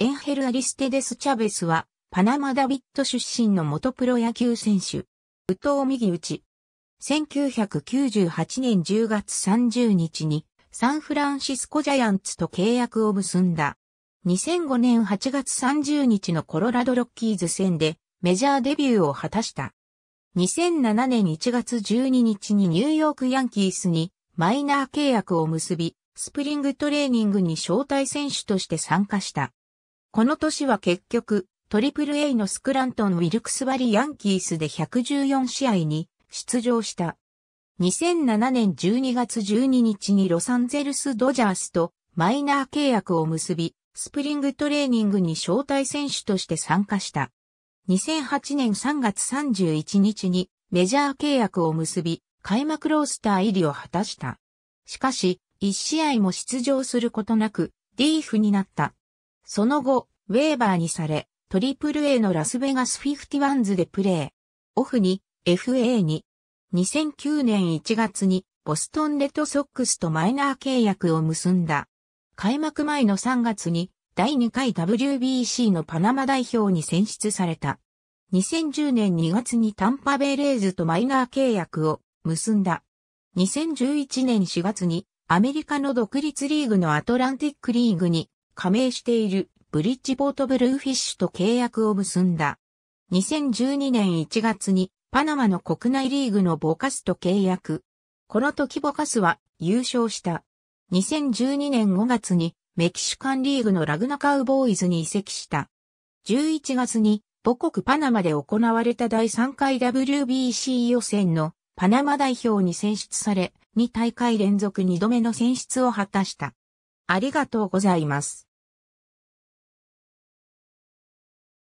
エンヘル・アリステデス・チャベスは、パナマ・ダビット出身の元プロ野球選手。武藤右打ち。1998年10月30日に、サンフランシスコジャイアンツと契約を結んだ。2005年8月30日のコロラドロッキーズ戦でメジャーデビューを果たした。2007年1月12日にニューヨークヤンキースにマイナー契約を結び、スプリングトレーニングに招待選手として参加した。この年は結局、トリプル A のスクラントン・ウィルクスバリ・ヤンキースで114試合に出場した。2007年12月12日にロサンゼルス・ドジャースとマイナー契約を結び、スプリングトレーニングに招待選手として参加した。2008年3月31日にメジャー契約を結び、開幕ロースター入りを果たした。しかし、1試合も出場することなく、リーフになった。その後、ウェーバーにされ、トリプル A のラスベガス51ズでプレー。オフに FA に2009年1月にボストンレッドソックスとマイナー契約を結んだ。開幕前の3月に第2回 WBC のパナマ代表に選出された。2010年2月にタンパベイレーズとマイナー契約を結んだ。2011年4月にアメリカの独立リーグのアトランティックリーグに加盟しているブリッジポートブルーフィッシュと契約を結んだ。2012年1月にパナマの国内リーグのボカスと契約。この時ボカスは優勝した。2012年5月にメキシカンリーグのラグナカウボーイズに移籍した。11月に母国パナマで行われた第3回 WBC 予選のパナマ代表に選出され、2大会連続2度目の選出を果たした。ありがとうございます。